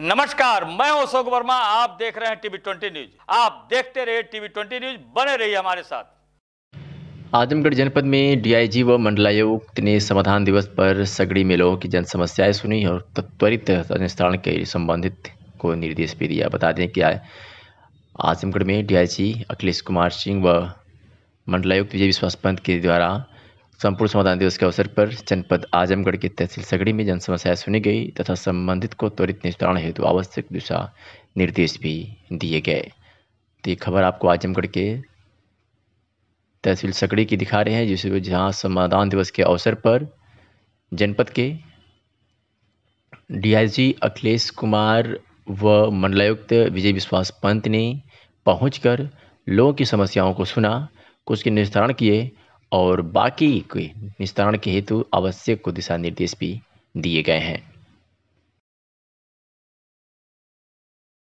नमस्कार मैं हूं अशोक वर्मा आप देख रहे हैं टीवी ट्वेंटी न्यूज आप देखते रहे टीवी ट्वेंटी न्यूज बने रहिए हमारे साथ आजमगढ़ जनपद में डीआईजी व मंडलायुक्त ने समाधान दिवस पर सगड़ी में लोगों की जन समस्याएं सुनी और त्वरित निस्तारण के संबंधित को निर्देश भी दिया बता दें कि आजमगढ़ में डीआईजी अखिलेश कुमार सिंह व मंडलायुक्त विजय विश्वास पंत के द्वारा संपूर्ण समाधान दिवस के अवसर पर जनपद आजमगढ़ की तहसील सगड़ी में जनसमस्याएं सुनी गई तथा संबंधित को त्वरित निस्तारण हेतु आवश्यक दिशा निर्देश भी दिए गए तो ये खबर आपको आजमगढ़ के तहसील सगड़ी की दिखा रहे हैं जिसे जहाँ समाधान दिवस के अवसर पर जनपद के डीआईजी अखिलेश कुमार व मंडलायुक्त विजय विश्वास पंत ने पहुंचकर लोगों की समस्याओं को सुना कुछ के निस्तारण किए और बाकी के निस्तारण के हेतु आवश्यक को दिशा निर्देश भी दिए गए हैं